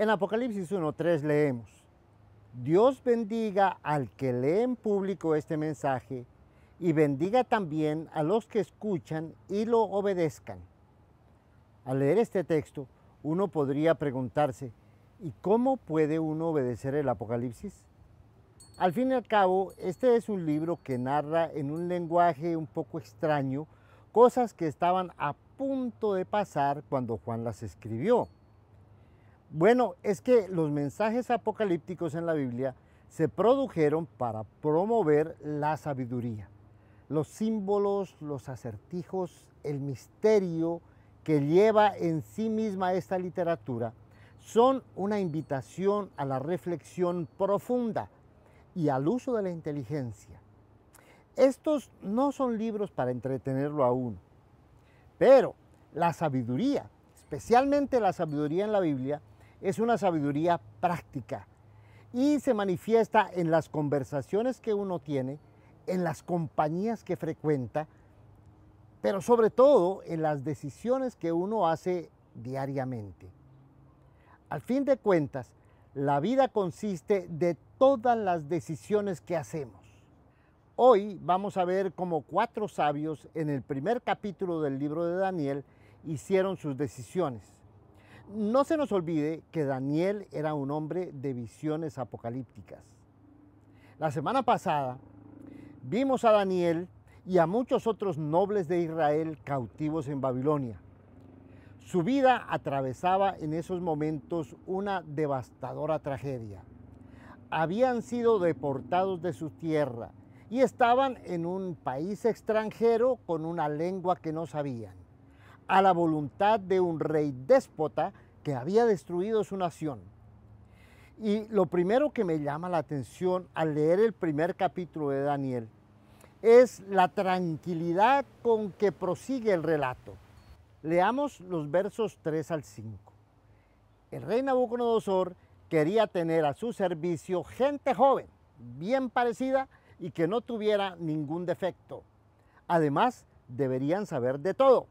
En Apocalipsis 1.3 leemos, Dios bendiga al que lee en público este mensaje y bendiga también a los que escuchan y lo obedezcan. Al leer este texto, uno podría preguntarse, ¿y cómo puede uno obedecer el Apocalipsis? Al fin y al cabo, este es un libro que narra en un lenguaje un poco extraño cosas que estaban a punto de pasar cuando Juan las escribió. Bueno, es que los mensajes apocalípticos en la Biblia se produjeron para promover la sabiduría, los símbolos, los acertijos, el misterio que lleva en sí misma esta literatura son una invitación a la reflexión profunda y al uso de la inteligencia. Estos no son libros para entretenerlo a uno, pero la sabiduría, especialmente la sabiduría en la Biblia, es una sabiduría práctica y se manifiesta en las conversaciones que uno tiene, en las compañías que frecuenta, pero sobre todo en las decisiones que uno hace diariamente. Al fin de cuentas, la vida consiste de todas las decisiones que hacemos. Hoy vamos a ver cómo cuatro sabios en el primer capítulo del libro de Daniel hicieron sus decisiones. No se nos olvide que Daniel era un hombre de visiones apocalípticas. La semana pasada vimos a Daniel y a muchos otros nobles de Israel cautivos en Babilonia. Su vida atravesaba en esos momentos una devastadora tragedia. Habían sido deportados de su tierra y estaban en un país extranjero con una lengua que no sabían a la voluntad de un rey déspota que había destruido su nación. Y lo primero que me llama la atención al leer el primer capítulo de Daniel es la tranquilidad con que prosigue el relato. Leamos los versos 3 al 5. El rey Nabucodonosor quería tener a su servicio gente joven, bien parecida y que no tuviera ningún defecto. Además, deberían saber de todo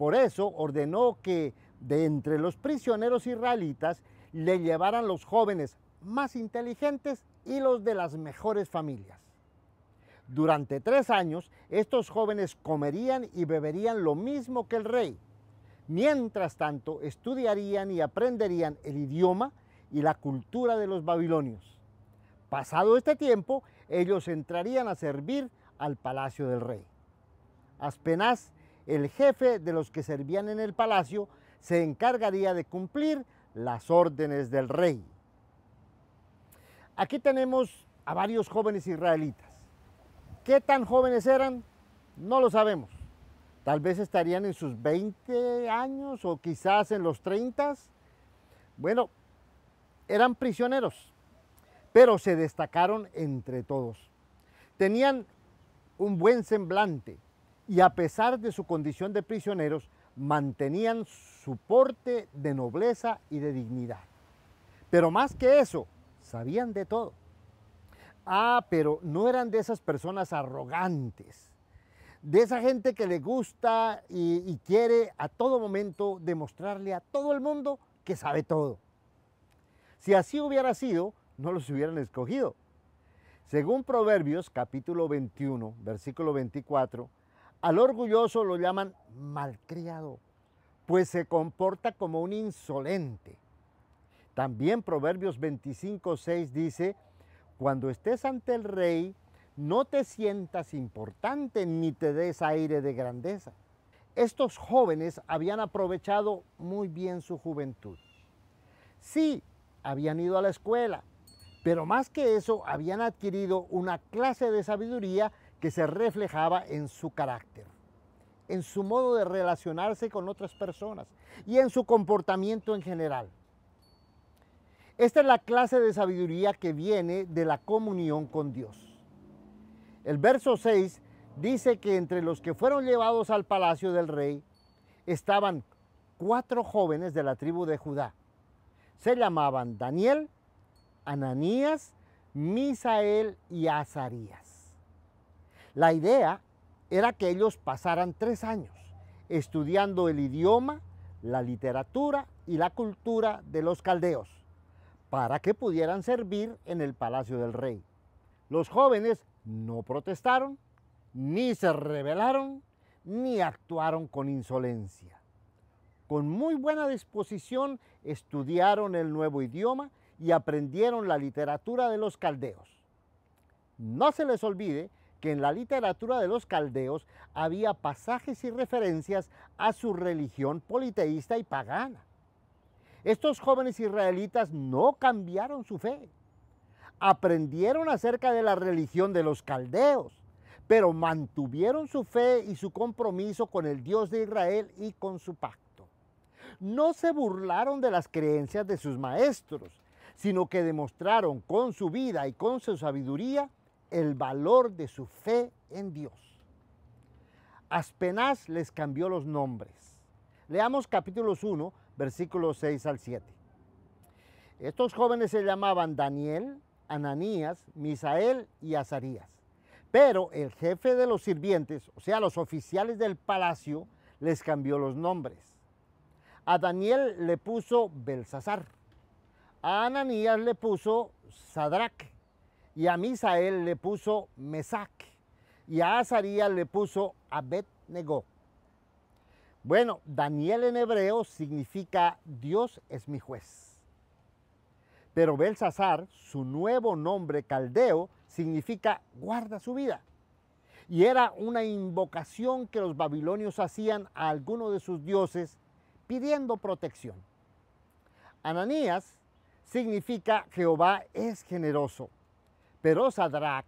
por eso ordenó que de entre los prisioneros israelitas le llevaran los jóvenes más inteligentes y los de las mejores familias. Durante tres años, estos jóvenes comerían y beberían lo mismo que el rey. Mientras tanto, estudiarían y aprenderían el idioma y la cultura de los babilonios. Pasado este tiempo, ellos entrarían a servir al palacio del rey. Aspenaz el jefe de los que servían en el palacio se encargaría de cumplir las órdenes del rey. Aquí tenemos a varios jóvenes israelitas. ¿Qué tan jóvenes eran? No lo sabemos. Tal vez estarían en sus 20 años o quizás en los 30. Bueno, eran prisioneros, pero se destacaron entre todos. Tenían un buen semblante, y a pesar de su condición de prisioneros, mantenían su porte de nobleza y de dignidad. Pero más que eso, sabían de todo. Ah, pero no eran de esas personas arrogantes, de esa gente que le gusta y, quiere a todo momento demostrarle a todo el mundo que sabe todo. Si así hubiera sido, no los hubieran escogido. Según Proverbios capítulo 21, versículo 24, al orgulloso lo llaman malcriado, pues se comporta como un insolente. También Proverbios 25, 6 dice, cuando estés ante el rey, no te sientas importante ni te des aire de grandeza. Estos jóvenes habían aprovechado muy bien su juventud. Sí, habían ido a la escuela, pero más que eso habían adquirido una clase de sabiduría que se reflejaba en su carácter, en su modo de relacionarse con otras personas y en su comportamiento en general. Esta es la clase de sabiduría que viene de la comunión con Dios. El verso 6 dice que entre los que fueron llevados al palacio del rey estaban cuatro jóvenes de la tribu de Judá. Se llamaban Daniel, Ananías, Misael y Azarías. La idea era que ellos pasaran tres años estudiando el idioma, la literatura y la cultura de los caldeos, para que pudieran servir en el palacio del rey. Los jóvenes no protestaron, ni se rebelaron, ni actuaron con insolencia. Con muy buena disposición estudiaron el nuevo idioma y aprendieron la literatura de los caldeos. No se les olvide que en la literatura de los caldeos había pasajes y referencias a su religión politeísta y pagana. Estos jóvenes israelitas no cambiaron su fe. Aprendieron acerca de la religión de los caldeos, pero mantuvieron su fe y su compromiso con el Dios de Israel y con su pacto. No se burlaron de las creencias de sus maestros, sino que demostraron con su vida y con su sabiduría el valor de su fe en Dios. Aspenaz les cambió los nombres. Leamos capítulos 1, versículos 6 al 7. Estos jóvenes se llamaban Daniel, Ananías, Misael y Azarías. Pero el jefe de los sirvientes, o sea, los oficiales del palacio, les cambió los nombres. A Daniel le puso Belsasar. A Ananías le puso Sadrach y a Misael le puso Mesac, y a Azarías le puso Abednego. Bueno, Daniel en hebreo significa Dios es mi juez. Pero Belsasar, su nuevo nombre caldeo, significa guarda su vida. Y era una invocación que los babilonios hacían a alguno de sus dioses pidiendo protección. Ananías significa Jehová es generoso. Pero Sadrach,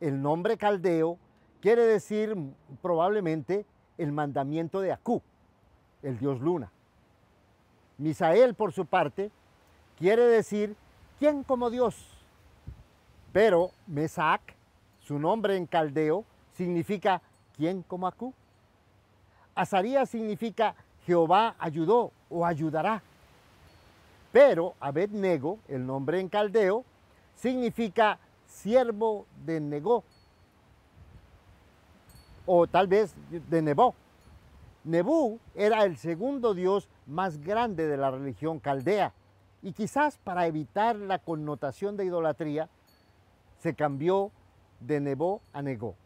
el nombre caldeo, quiere decir probablemente el mandamiento de Aku, el dios luna. Misael, por su parte, quiere decir quién como Dios. Pero Mesac, su nombre en caldeo, significa quién como Aku. Azarías significa Jehová ayudó o ayudará. Pero Abednego, el nombre en caldeo, significa siervo de Negó, O tal vez de Nebó, Nebú era el segundo dios más grande de la religión caldea. Y quizás para evitar la connotación de idolatría, se cambió de Nebó a Negó.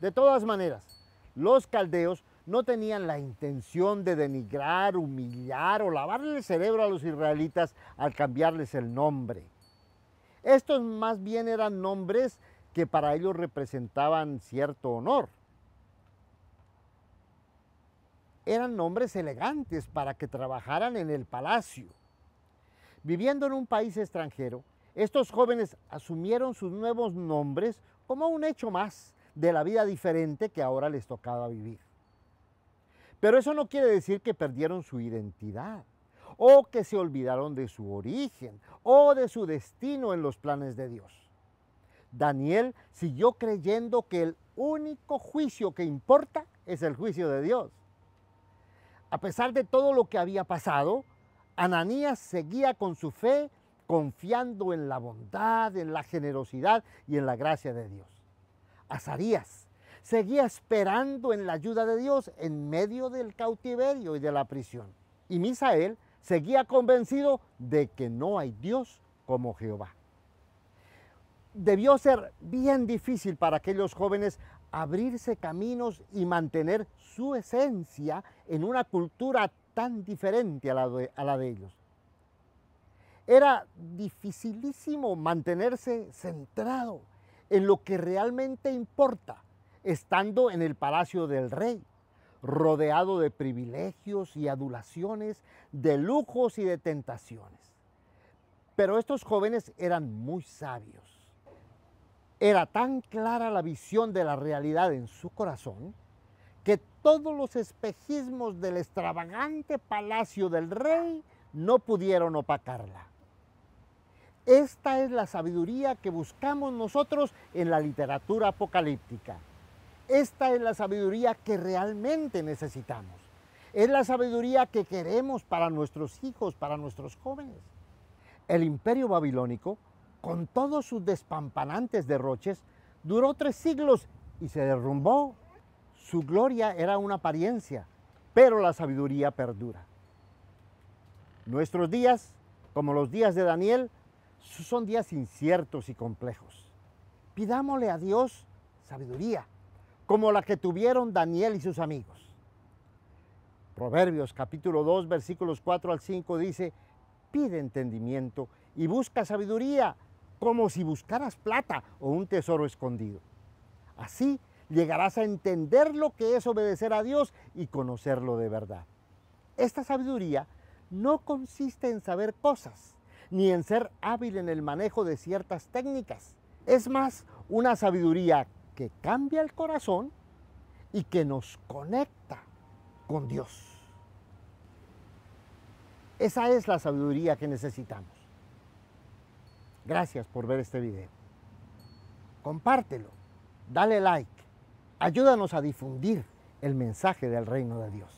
De todas maneras, los caldeos no tenían la intención de denigrar, humillar o lavarle el cerebro a los israelitas al cambiarles el nombre. Estos más bien eran nombres que para ellos representaban cierto honor. Eran nombres elegantes para que trabajaran en el palacio. Viviendo en un país extranjero, estos jóvenes asumieron sus nuevos nombres como un hecho más de la vida diferente que ahora les tocaba vivir. Pero eso no quiere decir que perdieron su identidad o que se olvidaron de su origen o de su destino en los planes de Dios. Daniel siguió creyendo que el único juicio que importa es el juicio de Dios. A pesar de todo lo que había pasado, Ananías seguía con su fe confiando en la bondad, en la generosidad y en la gracia de Dios. Azarías seguía esperando en la ayuda de Dios en medio del cautiverio y de la prisión. Y Misael seguía convencido de que no hay Dios como Jehová. Debió ser bien difícil para aquellos jóvenes abrirse caminos y mantener su esencia en una cultura tan diferente a la de, ellos. Era dificilísimo mantenerse centrado en lo que realmente importa, estando en el palacio del rey rodeado de privilegios y adulaciones, de lujos y de tentaciones. Pero estos jóvenes eran muy sabios. Era tan clara la visión de la realidad en su corazón que todos los espejismos del extravagante palacio del rey no pudieron opacarla. Esta es la sabiduría que buscamos nosotros en la literatura apocalíptica. Esta es la sabiduría que realmente necesitamos. Es la sabiduría que queremos para nuestros hijos, para nuestros jóvenes. El imperio babilónico, con todos sus despampanantes derroches, duró tres siglos y se derrumbó. Su gloria era una apariencia, pero la sabiduría perdura. Nuestros días, como los días de Daniel, son días inciertos y complejos. Pidámosle a Dios sabiduría como la que tuvieron Daniel y sus amigos. Proverbios capítulo 2 versículos 4 al 5 dice, pide entendimiento y busca sabiduría como si buscaras plata o un tesoro escondido. Así llegarás a entender lo que es obedecer a Dios y conocerlo de verdad. Esta sabiduría no consiste en saber cosas, ni en ser hábil en el manejo de ciertas técnicas. Es más, una sabiduría que cambia el corazón y que nos conecta con Dios. Esa es la sabiduría que necesitamos. Gracias por ver este video. Compártelo, dale like, ayúdanos a difundir el mensaje del reino de Dios.